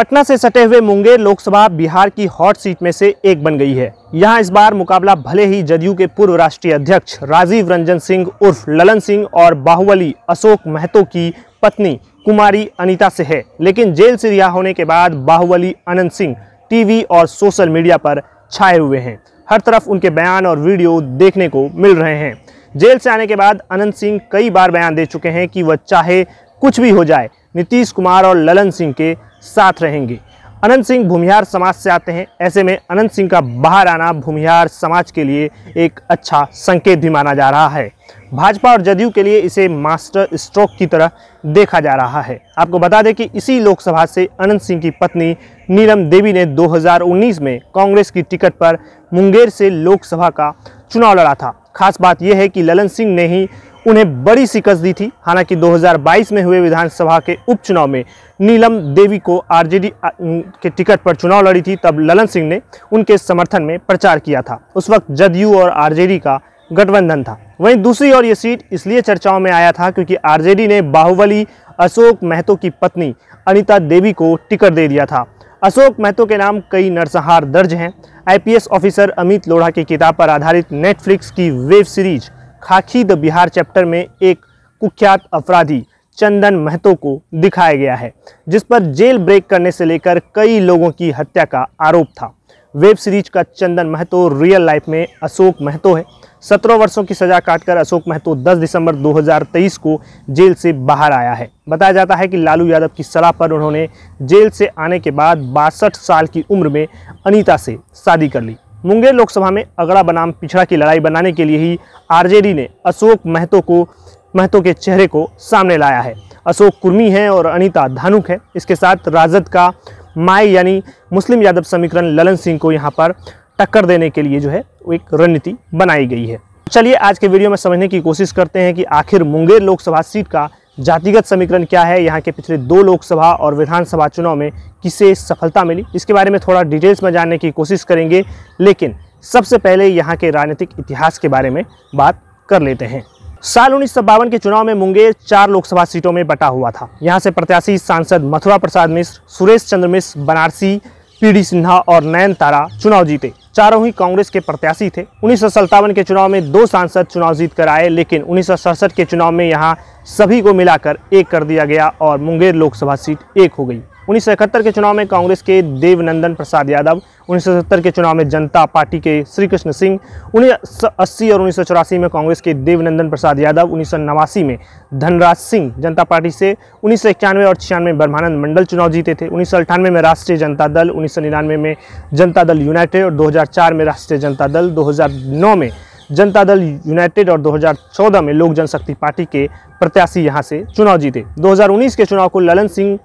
पटना से सटे हुए मुंगेर लोकसभा बिहार की हॉट सीट में से एक बन गई है यहां इस बार मुकाबला भले ही जदयू के पूर्व राष्ट्रीय अध्यक्ष राजीव रंजन सिंह उर्फ ललन सिंह और बाहुबली अशोक महतो की पत्नी कुमारी अनीता से है लेकिन जेल से रिहा होने के बाद बाहुबली अनंत सिंह टीवी और सोशल मीडिया पर छाए हुए हैं हर तरफ उनके बयान और वीडियो देखने को मिल रहे हैं जेल से आने के बाद अनंत सिंह कई बार बयान दे चुके हैं कि वह चाहे कुछ भी हो जाए नीतीश कुमार और ललन सिंह के साथ रहेंगे अनंत सिंह भूमिहार समाज से आते हैं ऐसे में अनंत सिंह का बाहर आना भूमिहार समाज के लिए एक अच्छा संकेत भी माना जा रहा है भाजपा और जदयू के लिए इसे मास्टर स्ट्रोक की तरह देखा जा रहा है आपको बता दें कि इसी लोकसभा से अनंत सिंह की पत्नी नीलम देवी ने 2019 में कांग्रेस की टिकट पर मुंगेर से लोकसभा का चुनाव लड़ा था खास बात यह है कि ललन सिंह ने ही उन्हें बड़ी शिकस दी थी हालांकि 2022 में हुए विधानसभा के उपचुनाव में नीलम देवी को आरजेडी के टिकट पर चुनाव लड़ी थी तब ललन सिंह ने उनके समर्थन में प्रचार किया था उस वक्त जदयू और आरजेडी का गठबंधन था वहीं दूसरी ओर ये सीट इसलिए चर्चाओं में आया था क्योंकि आरजेडी ने बाहुबली अशोक महतो की पत्नी अनिता देवी को टिकट दे दिया था अशोक महतो के नाम कई नरसंहार दर्ज हैं आईपीएस ऑफिसर अमित लोढ़ा की किताब पर आधारित नेटफ्लिक्स की web series Khakee the Bihar chapter में एक कुख्यात अपराधी चंदन महतो को दिखाया गया है जिस पर जेल ब्रेक करने से लेकर कई लोगों की हत्या का आरोप था वेब सीरीज का चंदन महतो रियल लाइफ में अशोक महतो है सत्रह वर्षों की सज़ा काटकर अशोक महतो 10 दिसंबर 2023 को जेल से बाहर आया है बताया जाता है कि लालू यादव की सलाह पर उन्होंने जेल से आने के बाद बासठ साल की उम्र में अनीता से शादी कर ली मुंगेर लोकसभा में अगड़ा बनाम पिछड़ा की लड़ाई बनाने के लिए ही आरजेडी ने अशोक महतो को महतो के चेहरे को सामने लाया है अशोक कुर्मी हैं और अनीता धानुक है इसके साथ राजद का माए यानी मुस्लिम यादव समीकरण ललन सिंह को यहाँ पर टक्कर देने के लिए जो है वो एक रणनीति बनाई गई है चलिए आज के वीडियो में समझने की कोशिश करते हैं कि आखिर मुंगेर लोकसभा सीट का जातिगत समीकरण क्या है यहाँ के पिछले दो लोकसभा और विधानसभा चुनाव में किसे सफलता मिली इसके बारे में थोड़ा डिटेल्स में जानने की कोशिश करेंगे लेकिन सबसे पहले यहाँ के राजनीतिक इतिहास के बारे में बात कर लेते हैं साल उन्नीस के चुनाव में मुंगेर चार लोकसभा सीटों में बटा हुआ था यहाँ से प्रत्याशी सांसद मथुरा प्रसाद मिश्र सुरेश चंद्र मिश्र बनारसी पी सिन्हा और नयन तारा चुनाव जीते चारों ही कांग्रेस के प्रत्याशी थे उन्नीस के चुनाव में दो सांसद चुनाव जीत कर आए लेकिन उन्नीस के चुनाव में यहाँ सभी को मिलाकर एक कर दिया गया और मुंगेर लोकसभा सीट एक हो गई उन्नीस के चुनाव में कांग्रेस के देवनंदन प्रसाद यादव उन्नीस के चुनाव में जनता पार्टी के श्री कृष्ण सिंह उन्नीस अस्सी और उन्नीस में कांग्रेस के देवनंदन प्रसाद यादव उन्नीस में धनराज सिंह जनता पार्टी से उन्नीस और छियानवे ब्रह्मानंद मंडल चुनाव जीते थे उन्नीस में राष्ट्रीय जनता दल उन्नीस में जनता दल यूनाइटेड और दो में राष्ट्रीय जनता दल दो में जनता दल यूनाइटेड और 2014 में लोक जनशक्ति पार्टी के प्रत्याशी यहां से चुनाव जीते 2019 के चुनाव को ललन सिंह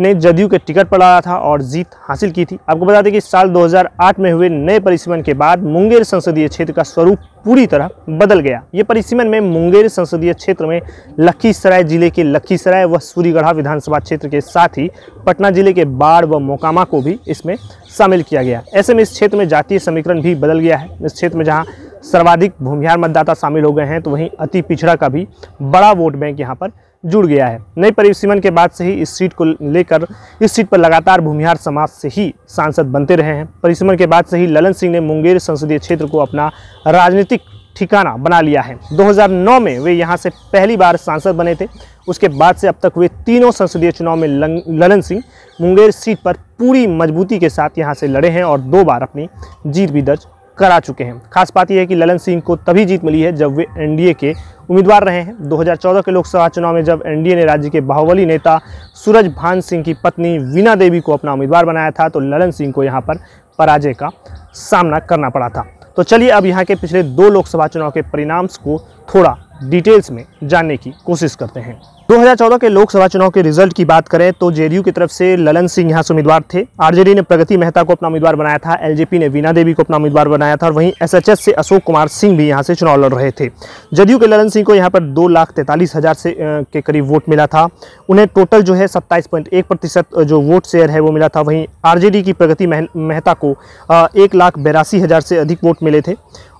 ने जदयू के टिकट पर लाया था और जीत हासिल की थी आपको बता दें कि साल 2008 में हुए नए परिसीमन के बाद मुंगेर संसदीय क्षेत्र का स्वरूप पूरी तरह बदल गया ये परिसीमन में मुंगेर संसदीय क्षेत्र में लखीसराय जिले के लखीसराय व सूरीगढ़ा विधानसभा क्षेत्र के साथ ही पटना जिले के बाढ़ व मोकामा को भी इसमें शामिल किया गया ऐसे में इस क्षेत्र में जातीय समीकरण भी बदल गया है इस क्षेत्र में जहाँ सर्वाधिक भूमिहार मतदाता शामिल हो गए हैं तो वहीं अति पिछड़ा का भी बड़ा वोट बैंक यहाँ पर जुड़ गया है नई परिसीमन के बाद से ही इस सीट को लेकर इस सीट पर लगातार भूमिहार समाज से ही सांसद बनते रहे हैं परिसीमन के बाद से ही ललन सिंह ने मुंगेर संसदीय क्षेत्र को अपना राजनीतिक ठिकाना बना लिया है 2009 में वे यहां से पहली बार सांसद बने थे उसके बाद से अब तक वे तीनों संसदीय चुनाव में ललन सिंह मुंगेर सीट पर पूरी मजबूती के साथ यहां से लड़े हैं और दो बार अपनी जीत भी दर्ज करा चुके हैं खास बात यह है कि ललन सिंह को तभी जीत मिली है जब वे एनडीए के उम्मीदवार रहे हैं 2014 के लोकसभा चुनाव में जब एनडीए ने राज्य के बाहुबली नेता सूरज भान सिंह की पत्नी वीना देवी को अपना उम्मीदवार बनाया था तो ललन सिंह को यहाँ पर पराजय का सामना करना पड़ा था तो चलिए अब यहाँ के पिछले दो लोकसभा चुनाव के परिणाम को थोड़ा डिटेल्स में जानने की कोशिश करते हैं 2014 के लोकसभा चुनाव के रिजल्ट की बात करें तो जेडीयू की तरफ से ललन सिंह यहाँ से उम्मीदवार थे आरजेडी ने प्रगति मेहता को अपना उम्मीदवार बनाया था एलजेपी ने वीना देवी को अपना उम्मीदवार बनाया था और वहीं एसएचएस से अशोक कुमार सिंह भी यहाँ से चुनाव लड़ रहे थे जदयू के ललन सिंह को यहाँ पर दो लाख तैंतालीस हज़ार से के करीब वोट मिला था उन्हें टोटल जो है सत्ताईस पॉइंट एक प्रतिशत जो वोट शेयर है वो मिला था वहीं आर की प्रगति मेहता को एक लाख हज़ार से अधिक वोट मिले थे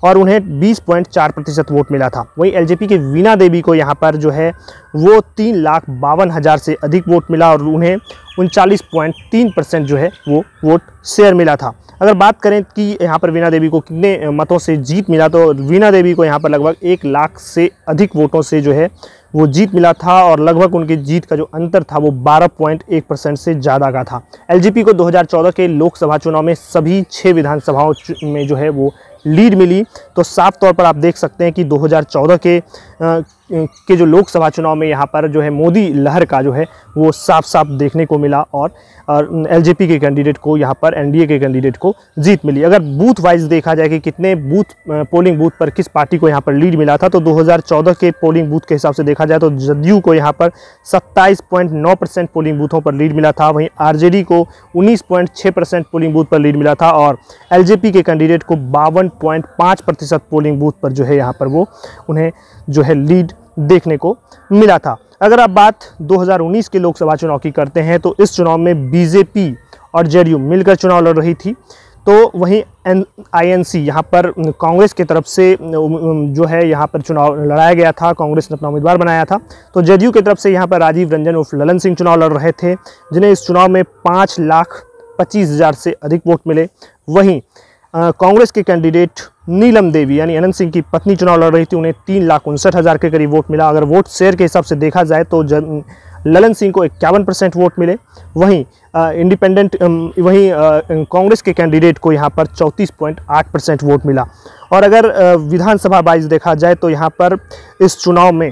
और उन्हें 20.4 प्रतिशत वोट मिला था वहीं एलजेपी के वीना देवी को यहाँ पर जो है वो तीन लाख बावन हज़ार से अधिक वोट मिला और उन्हें उनचालीस पॉइंट तीन परसेंट जो है वो वोट शेयर मिला था अगर बात करें कि यहाँ पर वीणा देवी को कितने मतों से जीत मिला तो वीणा देवी को यहाँ पर लगभग एक लाख से अधिक वोटों से जो है वो जीत मिला था और लगभग उनकी जीत का जो अंतर था वो 12.1 परसेंट से ज़्यादा का था एलजीपी को 2014 के लोकसभा चुनाव में सभी छः विधानसभाओं में जो है वो लीड मिली तो साफ तौर पर आप देख सकते हैं कि 2014 के के जो लोकसभा चुनाव में यहाँ पर जो है मोदी लहर का जो है वो साफ साफ देखने को मिला और एलजेपी के कैंडिडेट को यहाँ पर एनडीए के कैंडिडेट को जीत मिली अगर बूथ वाइज देखा जाए कि कितने बूथ पोलिंग बूथ पर किस पार्टी को यहाँ पर लीड मिला था तो 2014 के पोलिंग बूथ के हिसाब से देखा जाए तो जदयू को यहाँ पर सत्ताईस परसेंट पोलिंग बूथों पर लीड मिला था वहीं आर को उन्नीस परसेंट पोलिंग बूथ पर लीड मिला था और एल के कैंडिडेट को बावन प्रतिशत पोलिंग बूथ पर जो है यहाँ पर वो उन्हें जो है लीड देखने को मिला था अगर आप बात 2019 के लोकसभा चुनाव की करते हैं तो इस चुनाव में बीजेपी और जेडीयू मिलकर चुनाव लड़ रही थी तो वहीं एन आई एन सी यहाँ पर कांग्रेस की तरफ से जो है यहाँ पर चुनाव लड़ाया गया था कांग्रेस ने अपना उम्मीदवार बनाया था तो यू की तरफ से यहाँ पर राजीव रंजन उर्फ ललन सिंह चुनाव लड़ रहे थे जिन्हें इस चुनाव में पाँच लाख पच्चीस हज़ार से अधिक वोट मिले वहीं कांग्रेस के कैंडिडेट नीलम देवी यानी अनंत सिंह की पत्नी चुनाव लड़ रही थी उन्हें तीन लाख उनसठ हज़ार के करीब वोट मिला अगर वोट शेयर के हिसाब से देखा जाए तो जन ललन सिंह को इक्यावन परसेंट वोट मिले वहीं इंडिपेंडेंट वहीं कांग्रेस के कैंडिडेट को यहाँ पर चौंतीस पॉइंट आठ परसेंट वोट मिला और अगर विधानसभा वाइज देखा जाए तो यहाँ पर इस चुनाव में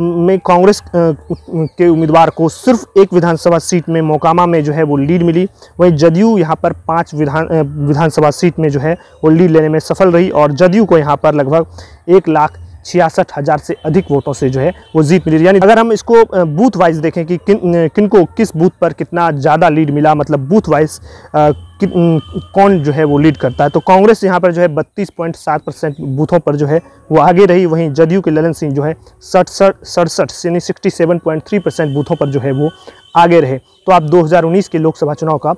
में कांग्रेस के उम्मीदवार को सिर्फ एक विधानसभा सीट में मोकामा में जो है वो लीड मिली वहीं जदयू यहाँ पर पाँच विधान विधानसभा सीट में जो है वो लीड लेने में सफल रही और जदयू को यहाँ पर लगभग एक लाख छियासठ हज़ार से अधिक वोटों से जो है वो जीत मिली यानी अगर हम इसको बूथ वाइज देखें कि किन किनको किस बूथ पर कितना ज़्यादा लीड मिला मतलब बूथ वाइज कि कौन जो है वो लीड करता है तो कांग्रेस यहाँ पर जो है बत्तीस परसेंट बूथों पर जो है वो आगे रही वहीं जदयू के ललन सिंह जो है सड़सठ सड़सठ यानी सिक्सटी परसेंट बूथों पर जो है वो आगे रहे तो आप 2019 के लोकसभा चुनाव का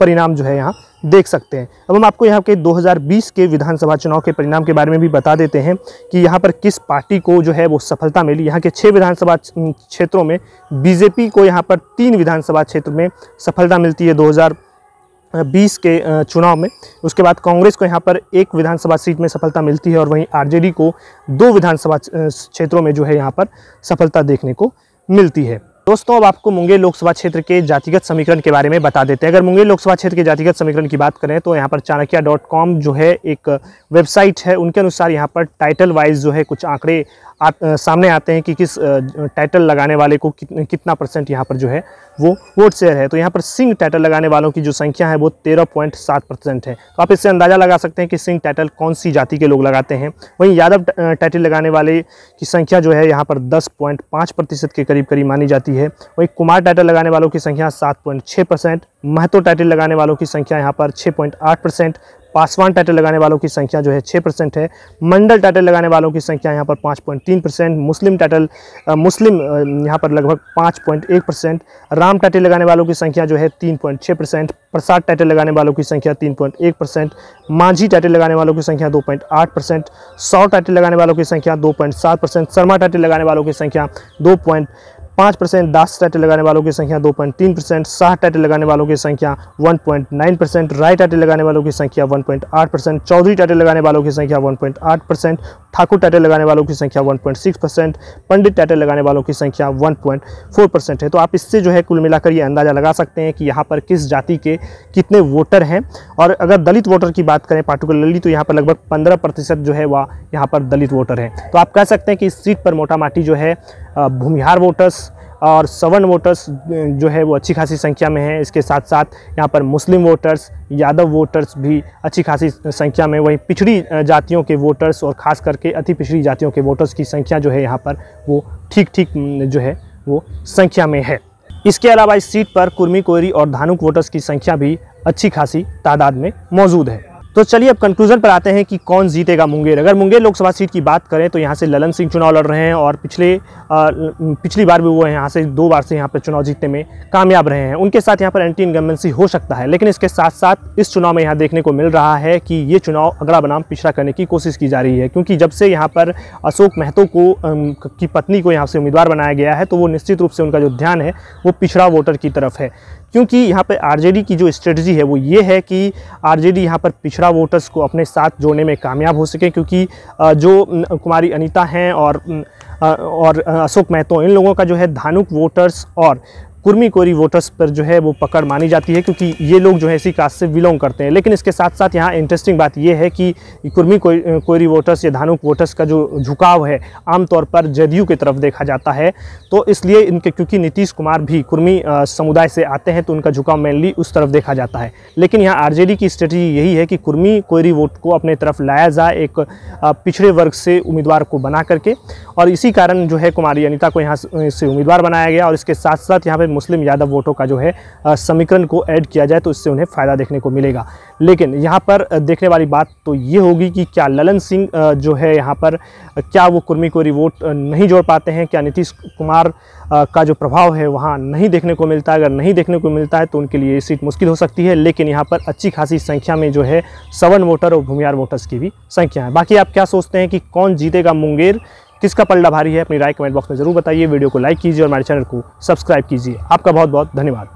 परिणाम जो है यहाँ देख सकते हैं अब हम आपको यहाँ के 2020 के विधानसभा चुनाव के परिणाम के बारे में भी बता देते हैं कि यहाँ पर किस पार्टी को जो है वो सफलता मिली यहाँ के छः विधानसभा क्षेत्रों में बीजेपी को यहाँ पर तीन विधानसभा क्षेत्र में सफलता मिलती है दो बीस के चुनाव में उसके बाद कांग्रेस को यहाँ पर एक विधानसभा सीट में सफलता मिलती है और वहीं आरजेडी को दो विधानसभा क्षेत्रों में जो है यहाँ पर सफलता देखने को मिलती है दोस्तों अब आपको मुंगेर लोकसभा क्षेत्र के जातिगत समीकरण के बारे में बता देते हैं अगर मुंगेर लोकसभा क्षेत्र के जातिगत समीकरण की बात करें तो यहाँ पर चाणक्या डॉट कॉम जो है एक वेबसाइट है उनके अनुसार यहाँ पर टाइटल वाइज जो है कुछ आंकड़े आ, सामने आते हैं कि किस टाइटल लगाने वाले को कितना परसेंट यहाँ पर जो है वो वोट शेयर है तो यहाँ पर सिंह टाइटल लगाने वालों की जो संख्या है वो तेरह पॉइंट सात परसेंट है तो आप इससे अंदाज़ा लगा सकते हैं कि सिंह टाइटल कौन सी जाति के लोग लगाते हैं वहीं यादव टाइटल लगाने वाले की संख्या जो है यहाँ पर दस पॉइंट पाँच प्रतिशत के करीब करीब मानी जाती है वहीं कुमार टाइटल लगाने वालों की संख्या सात पॉइंट छः परसेंट महतो टाइटल लगाने वालों की संख्या यहाँ पर छः पॉइंट आठ परसेंट पासवान टाइटल लगाने वालों की संख्या जो है छः परसेंट है मंडल टाइटल लगाने वालों की संख्या यहाँ पर पाँच पॉइंट तीन परसेंट मुस्लिम टाइटल मुस्लिम यहाँ पर लगभग पाँच पॉइंट एक परसेंट राम टाइटल लगाने वालों की संख्या जो है तीन पॉइंट छः परसेंट प्रसाद टाइटल लगाने वालों की संख्या तीन पॉइंट एक परसेंट मांझी टाइटल लगाने वालों की संख्या दो पॉइंट आठ परसेंट सौ टाइटल लगाने वालों की संख्या दो पॉइंट सात परसेंट शर्मा टाइटल लगाने वालों की संख्या दो पॉइंट पाँच परसेंट दास टाइटल लगाने वालों की संख्या दो पॉइंट तीन परसेंट शाह टाइटल लगाने वालों की संख्या one point nine percent Rai title लगाने वालों की संख्या वन पॉइंट आठ परसेंट चौधरी टाइटल लगाने वालों की संख्या वन पॉइंट आठ परसेंट ठाकुर टाइटल लगाने वालों की संख्या one point six percent Pandit title लगाने वालों की संख्या वन पॉइंट फोर परसेंट है तो आप इससे जो है कुल मिलाकर ये अंदाज़ा लगा सकते हैं कि यहाँ पर किस जाति के कितने वोटर हैं और अगर दलित वोटर की बात करें पार्टिकुलरली तो यहाँ पर लगभग पंद्रह प्रतिशत जो है वह यहाँ पर दलित वोटर हैं तो आप कह सकते हैं कि इस सीट पर मोटा माटी जो है भूमिहार वोटर्स और सवर्ण वोटर्स जो है वो अच्छी खासी संख्या में है इसके साथ साथ यहाँ पर मुस्लिम वोटर्स यादव वोटर्स भी अच्छी खासी संख्या में वहीं पिछड़ी जातियों के वोटर्स और ख़ास करके अति पिछड़ी जातियों के वोटर्स की संख्या जो है यहाँ पर वो ठीक ठीक जो है वो संख्या में है इसके अलावा इस सीट पर कुर्मी कोयरी और धानुक वोटर्स की संख्या भी अच्छी खासी तादाद में मौजूद है तो चलिए अब कंक्लूजन पर आते हैं कि कौन जीतेगा मुंगेर अगर मुंगेर लोकसभा सीट की बात करें तो यहाँ से ललन सिंह चुनाव लड़ रहे हैं और पिछले आ, पिछली बार भी वो यहाँ से दो बार से यहाँ पर चुनाव जीतने में कामयाब रहे हैं उनके साथ यहाँ पर एंटी इनकम्बेंसी हो सकता है लेकिन इसके साथ साथ इस चुनाव में यहाँ देखने को मिल रहा है कि ये चुनाव अगला बनाम पिछड़ा करने की कोशिश की जा रही है क्योंकि जब से यहाँ पर अशोक महतो को की पत्नी को यहाँ से उम्मीदवार बनाया गया है तो वो निश्चित रूप से उनका जो ध्यान है वो पिछड़ा वोटर की तरफ है क्योंकि यहाँ पर आर की जो स्ट्रेटजी है वो ये है कि आर जे यहाँ पर पिछड़ा महिला वोटर्स को अपने साथ जोड़ने में कामयाब हो सकें क्योंकि जो कुमारी अनिता हैं और और अशोक महतो इन लोगों का जो है धानुक वोटर्स और कुर्मी कोरी वोटर्स पर जो है वो पकड़ मानी जाती है क्योंकि ये लोग जो है इसी कास्ट से बिलोंग करते हैं लेकिन इसके साथ साथ यहाँ इंटरेस्टिंग बात यह है कि कुर्मी कोरी वोटर्स या धानुक वोटर्स का जो झुकाव है आमतौर पर जदयू की तरफ देखा जाता है तो इसलिए इनके क्योंकि नीतीश कुमार भी कुर्मी समुदाय से आते हैं तो उनका झुकाव मेनली उस तरफ देखा जाता है लेकिन यहाँ आर की स्ट्रेटी यही है कि कुर्मी कोयरी वोट को अपने तरफ लाया जाए एक पिछड़े वर्ग से उम्मीदवार को बना करके और इसी कारण जो है कुमारी अनिता को यहाँ से उम्मीदवार बनाया गया और इसके साथ साथ यहाँ पर मुस्लिम यादव वोटों का जो है समीकरण को ऐड किया जाए तो इससे उन्हें फ़ायदा देखने को मिलेगा लेकिन यहाँ पर देखने वाली बात तो ये होगी कि क्या ललन सिंह जो है यहाँ पर क्या वो कुर्मी को रिवोट नहीं जोड़ पाते हैं क्या नीतीश कुमार का जो प्रभाव है वहाँ नहीं देखने को मिलता है अगर नहीं देखने को मिलता है तो उनके लिए सीट मुश्किल हो सकती है लेकिन यहाँ पर अच्छी खासी संख्या में जो है सवन वोटर और भूमियार वोटर्स की भी संख्या है बाकी आप क्या सोचते हैं कि कौन जीतेगा मुंगेर किसका पलड़ा भारी है अपनी राय कमेंट बॉक्स में जरूर बताइए वीडियो को लाइक कीजिए और हमारे चैनल को सब्सक्राइब कीजिए आपका बहुत बहुत धन्यवाद